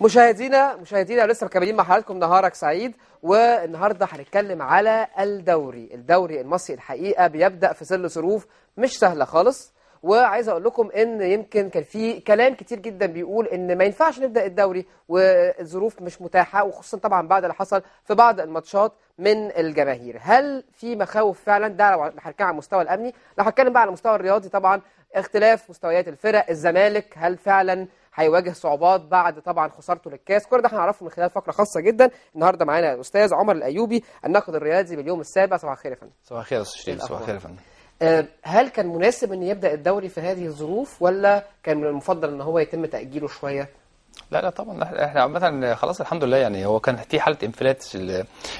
مشاهدينا مشاهدينا لسه مكملين مع حضراتكم نهارك سعيد والنهارده هنتكلم على الدوري الدوري المصري الحقيقه بيبدا في ظل ظروف مش سهله خالص وعايز اقول لكم ان يمكن كان في كلام كتير جدا بيقول ان ما ينفعش نبدا الدوري والظروف مش متاحه وخصوصا طبعا بعد اللي حصل في بعض الماتشات من الجماهير هل في مخاوف فعلا ده لو هنتكلم على المستوى الامني لو هنتكلم بقى على المستوى الرياضي طبعا اختلاف مستويات الفرق الزمالك هل فعلا هيواجه صعوبات بعد طبعا خسارته للكاس كل ده هنعرفه من خلال فقره خاصه جدا النهارده معانا الاستاذ عمر الايوبي الناقد الرياضي باليوم السابع صباح الخير يا فندم صباح الخير يا استاذ شريف إيه صباح الخير يا فندم آه، هل كان مناسب ان يبدا الدوري في هذه الظروف ولا كان من المفضل ان هو يتم تاجيله شويه لا لا طبعا احنا عامه خلاص الحمد لله يعني هو كان في حاله انفلات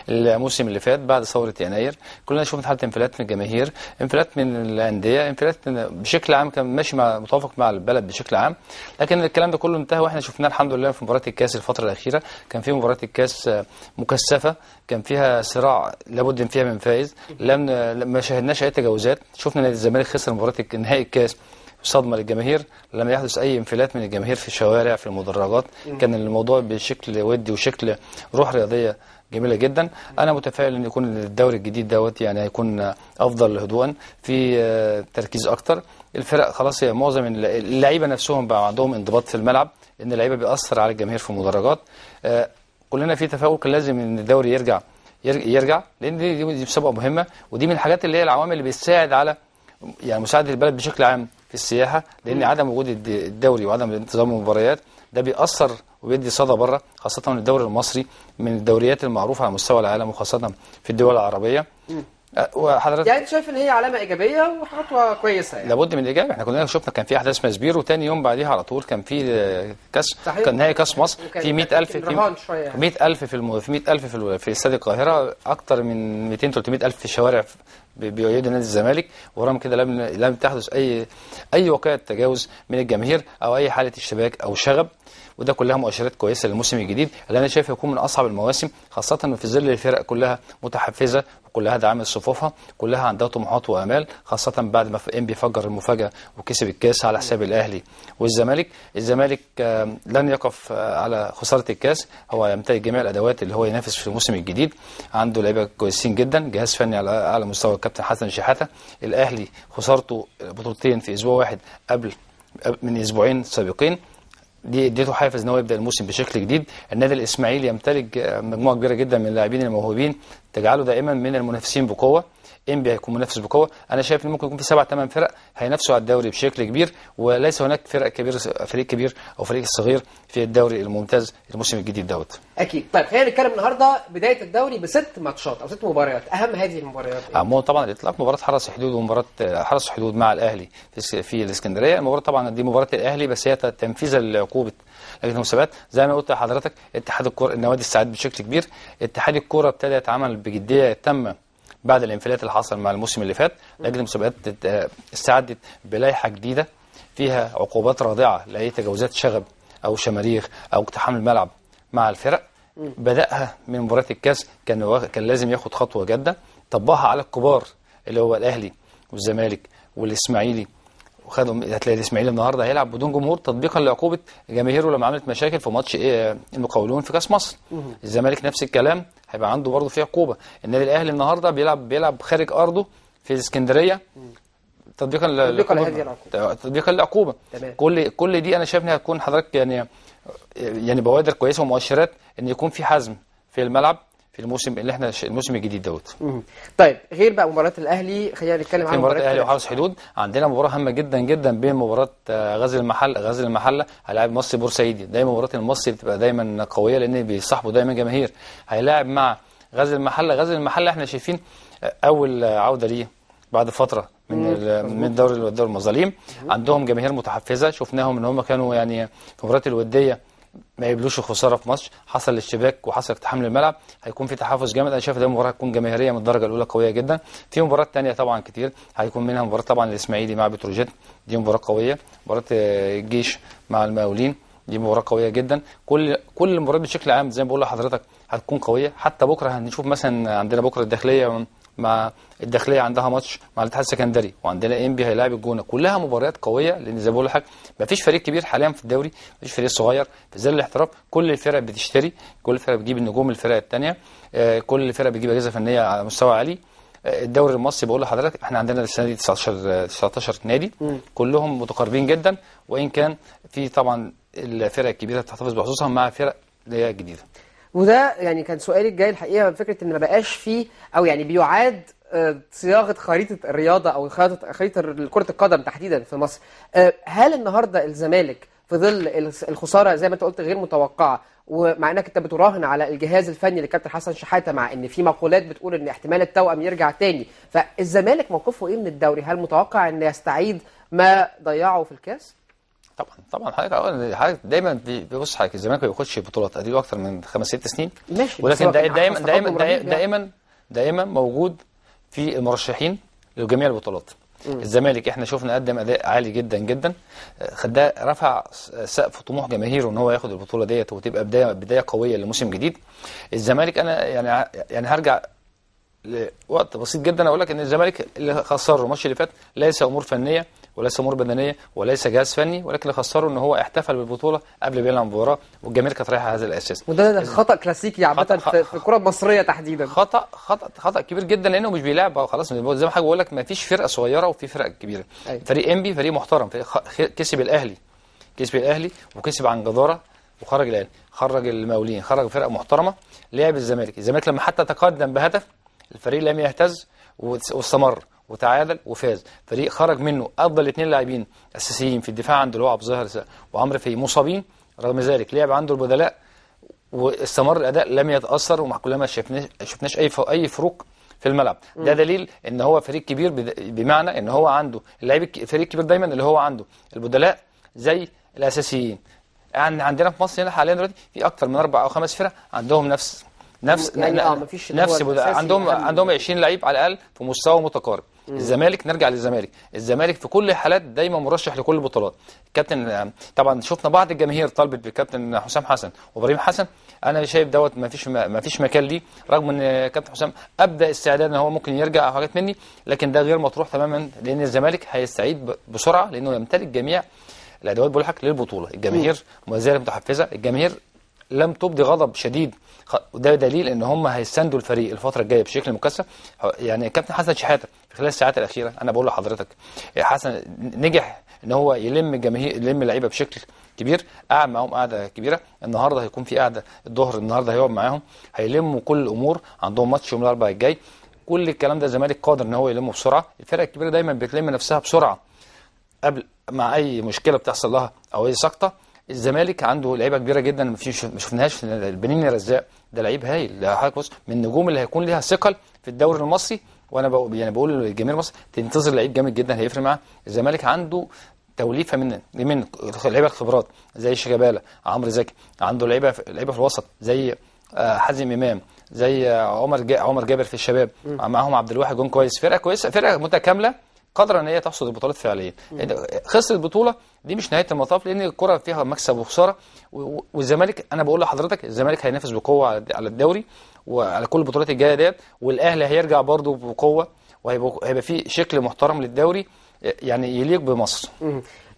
الموسم اللي فات بعد ثوره يناير كلنا شفنا حاله انفلات من الجماهير انفلات من الانديه انفلات بشكل عام كان ماشي مع متوافق مع البلد بشكل عام لكن الكلام ده كله انتهى واحنا شفناه الحمد لله في مباراه الكاس الفتره الاخيره كان في مباراه الكاس مكثفه كان فيها صراع لابد فيها من فايز لم ما شاهدناش اي تجاوزات شفنا نادي الزمالك خسر مباراه نهائي الكاس صدمة للجماهير لم يحدث أي انفلات من الجماهير في الشوارع في المدرجات كان الموضوع بشكل ودي وشكل روح رياضية جميله جدا انا متفائل ان يكون الدوري الجديد دوت يعني هيكون افضل هدوءا في آه، تركيز اكتر الفرق خلاص هي معظم اللعيبه نفسهم بقى عندهم انضباط في الملعب ان اللعيبه بيأثر على الجماهير في المدرجات آه، كلنا في تفوق لازم ان الدوري يرجع يرجع لان دي مسابقه مهمه ودي من الحاجات اللي هي العوامل اللي بتساعد على يعني مساعده البلد بشكل عام في السياحة لأن عدم وجود الدوري وعدم انتظام المباريات ده بيأثر وبيدي صدى بره خاصة الدوري المصري من الدوريات المعروفة على مستوى العالم وخاصة في الدول العربية أه، وحضرتك يعني انت شايف ان هي علامه ايجابيه وخطوه كويسه يعني لابد من الايجابيه احنا كلنا شفنا كان في احداث مزبير وتاني يوم بعديها على طول كان في آه، كاس كان نهائي كاس مصر في 100000 في 100000 في 100000 في الم... في 100000 في, في استاد القاهره اكتر من 200 300000 في الشوارع بيؤيد نادي الزمالك ورغم كده لم لم تحدث اي اي واقعه تجاوز من الجماهير او اي حاله اشتباك او شغب وده كلها مؤشرات كويسه للموسم الجديد اللي انا شايف هيكون من اصعب المواسم خاصه في ظل الفرق كلها متحفزه وكلها داعمه صفوفها كلها عندها طموحات وامال خاصه بعد ما انبي فجر المفاجاه وكسب الكاس على حساب الاهلي والزمالك الزمالك لن يقف آه، على خساره الكاس هو يمتلك جميع الادوات اللي هو ينافس في الموسم الجديد عنده لعيبه كويسين جدا جهاز فني على اعلى مستوى كابتن حسن شحاته الاهلي خسارته بطولتين في اسبوع واحد قبل من اسبوعين سابقين دي اديته حافز ان هو يبدا الموسم بشكل جديد النادي الاسماعيلي يمتلك مجموعه كبيره جدا من اللاعبين الموهوبين تجعله دائما من المنافسين بقوه ام بي هيكون منافس بقوه انا شايف ان ممكن يكون في سبع ثمان فرق هينافسوا على الدوري بشكل كبير وليس هناك فرق كبير فريق كبير او فريق صغير في الدوري الممتاز الموسم الجديد دوت اكيد طيب خلينا نتكلم النهارده بدايه الدوري بست ماتشات او ست مباريات اهم هذه المباريات عموما إيه؟ طبعا الاطلاق مباراه حرس حدود ومباراه حرس حدود مع الاهلي في الاسكندريه المباراه طبعا دي مباراه الاهلي بس هي تنفيذا لعقوبه لجنه المسابقات زي ما قلت لحضرتك اتحاد الكره النوادي الساعات بشكل كبير اتحاد الكره ابتدى يتعامل بجديه تامه بعد الانفلات اللي حصل مع الموسم اللي فات لجنه المسابقات استعدت بلائحه جديده فيها عقوبات رادعه لاي تجاوزات شغب او شماريخ او اقتحام الملعب مع الفرق بداها من مباراه الكاس كان كان لازم ياخد خطوه جاده طبقها على الكبار اللي هو الاهلي والزمالك والاسماعيلي وخدوا هتلاقي الاسماعيلي النهارده هيلعب بدون جمهور تطبيقا لعقوبه جماهيره لما عملت مشاكل في ماتش آه، المقاولون في كاس مصر الزمالك نفس الكلام هيبقى عنده برضه في عقوبه النادي الاهلي النهارده بيلعب بيلعب خارج ارضه في الاسكندريه تطبيقا تطبيقا لهذه آه، تطبيقا للعقوبه كل كل دي انا شايف انها هتكون حضرتك يعني آه، يعني بوادر كويسه ومؤشرات ان يكون في حزم في الملعب في الموسم اللي احنا الموسم الجديد دوت طيب غير بقى مباراه الاهلي خلينا نتكلم عن مباراه الاهلي وحرس حدود عندنا مباراه هامه جدا جدا بين مباراه آه، غزل المحل غزل المحله هيلاعب مصري بورسعيدي دايما مباراه المصري بتبقى دايما قويه لان بيصاحبه دايما جماهير هيلاعب مع غزل المحله غزل المحله احنا شايفين آه، اول عوده ليه بعد فتره من من الدوري الدوري المظالم عندهم جماهير متحفزه شفناهم ان هم كانوا يعني في مباراه الوديه ما يبلوش خساره في ماتش حصل الاشتباك وحصل اقتحام للملعب هيكون في تحفظ جامد انا شايف ده مباراه هتكون جماهيريه من الدرجه الاولى قويه جدا في مباريات ثانيه طبعا كتير هيكون منها مباراه طبعا الاسماعيلي مع بتروجيت دي مباراه قويه مباراه الجيش مع المقاولين دي مباراه قويه جدا كل كل المباريات بشكل عام زي ما بقول لحضرتك هتكون قويه حتى بكره هنشوف مثلا عندنا بكره الداخليه مع الداخليه عندها ماتش مع الاتحاد السكندري وعندنا انبي هيلاعب الجونه كلها مباريات قويه لان زي ما بقول لحضرتك فيش فريق كبير حاليا في الدوري ما فيش فريق صغير في ظل الاحتراف كل الفرق بتشتري كل الفرق بتجيب النجوم الفرق الثانيه آه، كل الفرق بتجيب اجهزه فنيه على مستوى عالي آه، الدوري المصري بقول لحضرتك احنا عندنا السنه دي 19 19 آه، نادي كلهم متقاربين جدا وان كان في طبعا الفرق الكبيره تحتفظ بحظوظها مع فرق جديده وده يعني كان سؤالي الجاي الحقيقه فكره ان ما بقاش فيه او يعني بيعاد آه، صياغه خريطه الرياضه او خريطه خريطه كره القدم تحديدا في مصر آه، هل النهارده الزمالك في ظل الخساره زي ما انت قلت غير متوقعه ومع انك انت بتراهن على الجهاز الفني لكابتن حسن شحاته مع ان في مقولات بتقول ان احتمال التوأم يرجع تاني فالزمالك موقفه ايه من الدوري هل متوقع ان يستعيد ما ضيعه في الكاس طبعا طبعا حضرتك حضرتك دايما بيبص حضرتك الزمالك ما بياخدش بطولات اديله اكتر من خمس ست سنين ماشي ولكن دايما دايما دايما, دايما دايما موجود في المرشحين لجميع البطولات الزمالك احنا شفنا قدم اداء عالي جدا جدا ده رفع سقف طموح جماهيره ان هو ياخد البطوله ديت وتبقى بدايه بدايه قويه لموسم جديد الزمالك انا يعني يعني هرجع لوقت بسيط جدا اقول لك ان الزمالك اللي خسره الماتش اللي فات ليس امور فنيه وليس امور بدنيه وليس جهاز فني ولكن اللي خسره ان هو احتفل بالبطوله قبل بيلعب المباراه والجماهير كانت رايحه على هذا الاساس وده خطا كلاسيكي عامه في الكره المصريه تحديدا خطا خطا خطا كبير جدا لانه مش بيلعب خلاص زي ما حضرتك بقول لك ما فيش فرقه صغيره وفي فرقه كبيره أيوة. فريق انبي فريق محترم فريق خ... كسب الاهلي كسب الاهلي وكسب عن جداره وخرج الاهلي خرج المقاولين خرج فرقه محترمه لعب الزمالك الزمالك لما حتى تقدم بهدف الفريق لم يهتز واستمر وتعادل وفاز فريق خرج منه افضل اثنين لاعبين اساسيين في الدفاع عنده اللي هو عبد الظاهر وعمرو في مصابين رغم ذلك لعب عنده البدلاء واستمر الاداء لم يتاثر ومع كل ما شفناش شفناش اي اي فروق في الملعب م. ده دليل ان هو فريق كبير بمعنى ان هو عنده اللاعب الفريق الكبير دايما اللي هو عنده البدلاء زي الاساسيين يعني عندنا في مصر هنا حاليا دلوقتي في اكثر من اربع او خمس فرق عندهم نفس نفس يعني آه، نفس, نفس عندهم يعني. عندهم 20 لعيب على الاقل في مستوى متقارب الزمالك نرجع للزمالك الزمالك في كل الحالات دايما مرشح لكل البطولات كابتن طبعا شفنا بعض الجماهير طالبت بالكابتن حسام حسن وابراهيم حسن انا شايف دوت ما فيش ما فيش مكان ليه رغم ان كابتن حسام ابدا استعداد ان هو ممكن يرجع او حاجات مني لكن ده غير مطروح تماما لان الزمالك هيستعيد بسرعه لانه يمتلك جميع الادوات بقول للبطوله الجماهير ما زالت متحفزه الجماهير لم تبدي غضب شديد وده دليل ان هم هيساندوا الفريق الفتره الجايه بشكل مكثف يعني كابتن حسن شحاته في خلال الساعات الاخيره انا بقول لحضرتك حسن نجح ان هو يلم الجماهير يلم اللعيبه بشكل كبير قعد معاهم قعده كبيره النهارده هيكون في قعده الظهر النهارده هيقعد معاهم هيلموا كل الامور عندهم ماتش يوم الاربعاء الجاي كل الكلام ده الزمالك قادر ان هو يلمه بسرعه الفرق الكبيره دايما بتلم نفسها بسرعه قبل مع اي مشكله بتحصل لها او اي سقطه الزمالك عنده لعيبه كبيره جدا ما شفناهاش البنين رزاق ده لعيب هايل حضرتك بص من النجوم اللي هيكون ليها ثقل في الدوري المصري وانا بقول يعني بقول للجماهير مصر تنتظر لعيب جامد جدا هيفرق معاه الزمالك عنده توليفه من من لعيبه الخبرات زي شيكابالا عمرو زكي عنده لعيبه لعيبه في الوسط زي آه، حازم امام زي آه، عمر جا عمر جابر في الشباب معاهم عبد الواحد جون كويس فرقه كويسه فرقه متكامله قدر ان هي تحصد البطولات فعليا يعني خسرت بطوله دي مش نهايه المطاف لان الكره فيها مكسب وخساره والزمالك انا بقول لحضرتك الزمالك هينافس بقوه على الدوري وعلى كل البطولات الجايه ديت والاهلي هيرجع برده بقوه وهيبقى في شكل محترم للدوري يعني يليق بمصر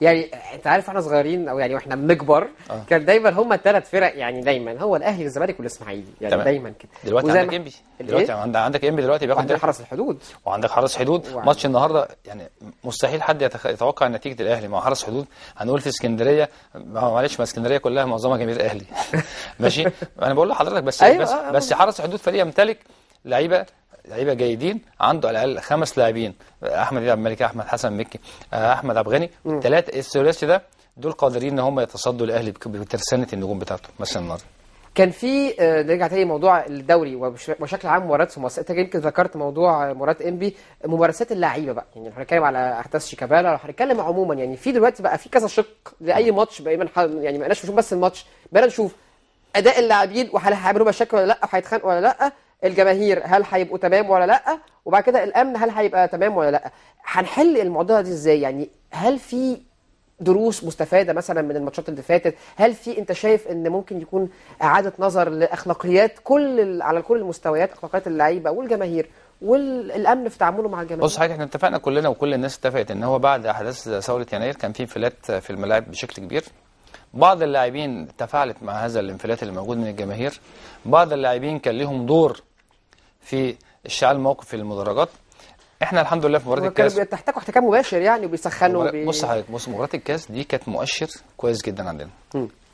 يعني انت عارف احنا صغيرين او يعني واحنا بنكبر آه. كان دايما هما الثلاث فرق يعني دايما هو الاهلي والزمالك والاسماعيلي يعني تمام. دايما كده دلوقتي عندك انبي دلوقتي عندك انبي دلوقتي بياخد حرس الحدود وعندك حرس حدود ماتش النهارده يعني مستحيل حد يتخ... يتوقع نتيجه الاهلي مع حرس حدود هنقول في اسكندريه معلش ما اسكندريه كلها معظمها جماهير الاهلي ماشي انا بقول لحضرتك بس أيوة بس, آه, آه، بس آه. حرس حدود فريق يمتلك لعيبه لعيبه جيدين عنده على الاقل خمس لاعبين احمد عبد الملك احمد حسن مكي آه، احمد عبد الغني الثلاثه الثلاثي ده دول قادرين ان هم يتصدوا الاهلي بترسانه النجوم بتاعته مثلا النهارده كان في آه، نرجع تاني موضوع الدوري وبشكل عام مباريات في انت يمكن ذكرت موضوع مباراه انبي ممارسات اللعيبه بقى يعني هنتكلم على احداث شيكابالا هنتكلم عموما يعني في دلوقتي بقى في كذا شق لاي ماتش بقى يعني ما بقاش نشوف بس الماتش بقينا نشوف اداء اللاعبين وهل هيعملوا مشاكل ولا لا وهيتخانقوا ولا لا الجماهير هل هيبقوا تمام ولا لا وبعد كده الامن هل هيبقى تمام ولا لا هنحل المعضله دي ازاي يعني هل في دروس مستفاده مثلا من الماتشات اللي فاتت هل في انت شايف ان ممكن يكون اعاده نظر لاخلاقيات كل على كل المستويات اخلاقيات اللعيبه والجماهير والامن في تعامله مع الجماهير بص حضرتك احنا اتفقنا كلنا وكل الناس اتفقت ان هو بعد احداث ثوره يناير كان في انفلات في الملاعب بشكل كبير بعض اللاعبين تفاعلت مع هذا الانفلات اللي موجود من الجماهير بعض اللاعبين كان لهم دور في اشتعال موقف المدرجات احنا الحمد لله في مباراه الكاس كانوا بيتحتكوا احتكام مباشر يعني وبيسخنوا بص حضرتك بص مباراه الكاس دي كانت مؤشر كويس جدا عندنا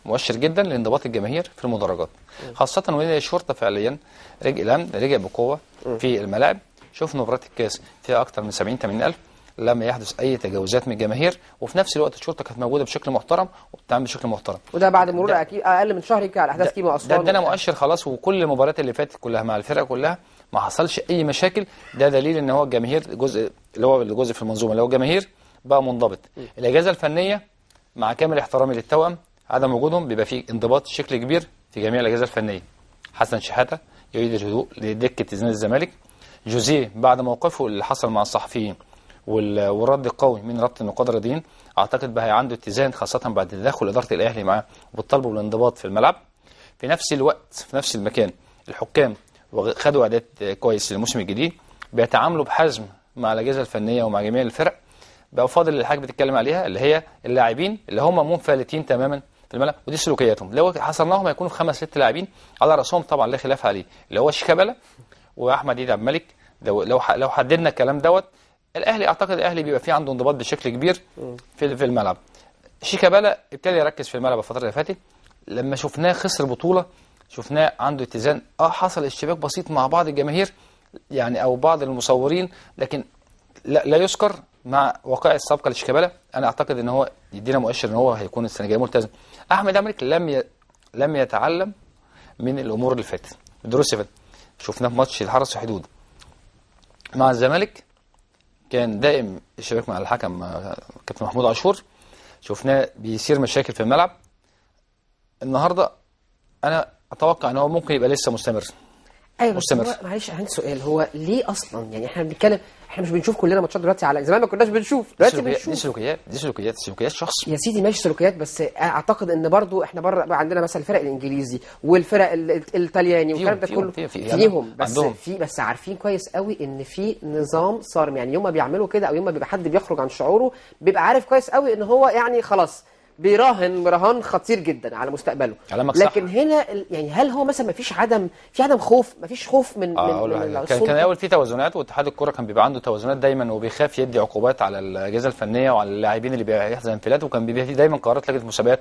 مؤشر جدا لانضباط الجماهير في المدرجات خاصه وان الشرطه فعليا رجع الامن رجع بقوه في الملاعب شفنا مباراه الكاس فيها اكثر من 70 80 الف لم يحدث اي تجاوزات من الجماهير وفي نفس الوقت الشرطه كانت موجوده بشكل محترم وبتتعامل بشكل محترم وده بعد مرور اكيد اقل من شهر على احداث كيما اصلا ده ادانا مؤشر خلاص وكل المباريات اللي فاتت كلها مع الفرقه كلها ما حصلش اي مشاكل ده دليل ان هو الجماهير جزء اللي هو الجزء في المنظومه اللي هو الجماهير بقى منضبط الاجازه الفنيه مع كامل احترامي للتوأم عدم وجودهم بيبقى فيه انضباط شكل كبير في جميع الاجهزه الفنيه حسن شحاته يعيد الهدوء لدكه نادي الزمالك جوزيه بعد موقفه اللي حصل مع الصحفيين والرد القوي من رابطه النقاد الرياضيين اعتقد بقى عنده اتزان خاصه بعد تدخل اداره الاهلي معاه وبتطالبه بالانضباط في الملعب في نفس الوقت في نفس المكان الحكام وخدوا اعداد كويس للموسم الجديد بيتعاملوا بحزم مع الاجهزه الفنيه ومع جميع الفرق بقى فاضل اللي حضرتك بتتكلم عليها اللي هي اللاعبين اللي هم منفلتين تماما في الملعب ودي سلوكياتهم لو حصرناهم هيكونوا في خمس ست لاعبين على راسهم طبعا لا خلاف عليه اللي هو شيكابالا واحمد عيد عبد الملك لو لو لو حددنا الكلام دوت الاهلي اعتقد الاهلي بيبقى فيه عنده انضباط بشكل كبير في في الملعب شيكابالا ابتدى يركز في الملعب الفتره اللي فاتت لما شفناه خسر بطوله شفناه عنده اتزان اه حصل اشتباك بسيط مع بعض الجماهير يعني او بعض المصورين لكن لا, لا يذكر مع وقائع السابقه لشيكابالا انا اعتقد ان هو يدينا مؤشر ان هو هيكون السنه الجايه ملتزم احمد امريك لم ي... لم يتعلم من الامور اللي فاتت الدروس اللي فاتت شفناه في ماتش الحرس وحدود مع الزمالك كان دائم الشباك مع الحكم آه، كابتن محمود عاشور شفناه بيصير مشاكل في الملعب النهارده انا اتوقع ان هو ممكن يبقى لسه مستمر ايوه مستمر معلش عندي سؤال هو ليه اصلا يعني احنا بنتكلم احنا مش بنشوف كلنا ماتشات دلوقتي على زمان ما كناش بنشوف دلوقتي بنشوف دي سلوكيات دي سلوكيات سلوكيات شخص يا سيدي ماشي سلوكيات بس اعتقد ان برضو احنا بره بقى عندنا مثلا الفرق الانجليزي والفرق الايطالياني والكلام ده كله فيهم, فيهم, يعني فيهم بس عندهم. في بس عارفين كويس قوي ان في نظام صارم يعني يوم ما بيعملوا كده او يوم ما بيبقى حد بيخرج عن شعوره بيبقى عارف كويس قوي ان هو يعني خلاص بيراهن مراهن خطير جدا على مستقبله على لكن هنا يعني هل هو مثلا ما فيش عدم في عدم خوف ما فيش خوف من آه من, من كان كان اول في توازنات واتحاد الكره كان بيبقى عنده توازنات دايما وبيخاف يدي عقوبات على الاجهزه الفنيه وعلى اللاعبين اللي بيحصل انفلات وكان بيبقى في دايما قرارات لجنه المسابقات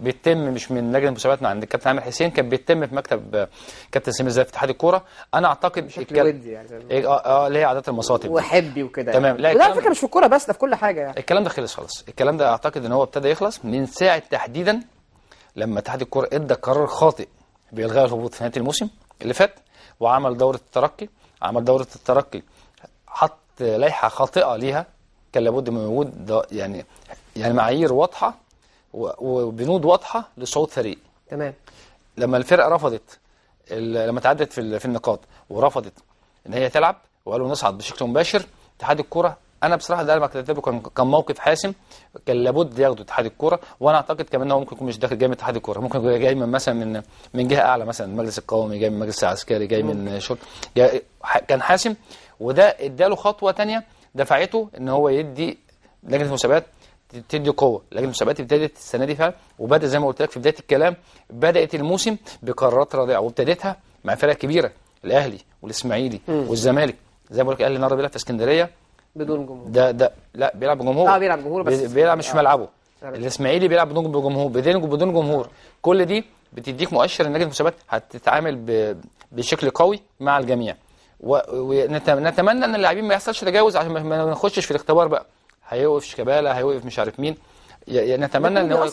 بيتم مش من لجنه من عند الكابتن عامر حسين كان بيتم في مكتب كابتن سامي زياد في اتحاد الكوره انا اعتقد بشكل ودي يعني إيه، اه اه اللي هي عادات المصاطب وحبي وكده يعني. تمام لا وده على فكره مش في الكوره بس ده في كل حاجه يعني الكلام ده خلص خلاص الكلام ده اعتقد ان هو ابتدى يخلص من ساعه تحديدا لما اتحاد الكوره ادى قرار خاطئ بإلغاء الهبوط في نهايه الموسم اللي فات وعمل دوره الترقي عمل دوره الترقي حط لائحه خاطئه ليها كان لابد من وجود يعني يعني معايير واضحه وبنود واضحه لصعود فريق تمام لما الفرقه رفضت لما تعدت في في النقاط ورفضت ان هي تلعب وقالوا نصعد بشكل مباشر اتحاد الكوره انا بصراحه ده اللي كنت كان كان موقف حاسم كان لابد ياخده اتحاد الكوره وانا اعتقد كمان انه هو ممكن يكون مش داخل جاي من اتحاد الكوره ممكن يكون جاي من مثلا من من جهه اعلى مثلا المجلس القومي جاي من المجلس العسكري جاي من شرط كان حاسم وده اداله خطوه ثانيه دفعته ان هو يدي لجنه المسابقات تدي قوه لكن المسابقات ابتدت السنه دي فعلا وبدا زي ما قلت لك في بدايه الكلام بدات الموسم بقرارات رادعه وابتدتها مع فرق كبيره الاهلي والاسماعيلي والزمالك زي ما بقول لك الاهلي النهارده بيلعب في اسكندريه بدون جمهور ده ده لا بيلعب بجمهور اه بيلعب جمهور بس بيلعب مش في آه، ملعبه آه. الاسماعيلي بيلعب بدون بجمهور بدون بدون جمهور كل دي بتديك مؤشر ان لجنه المسابقات هتتعامل بشكل قوي مع الجميع ونتمنى ان اللاعبين ما يحصلش تجاوز عشان ما نخشش في الاختبار بقى هيوقف شيكابالا هيوقف مش عارف مين نتمنى ان هو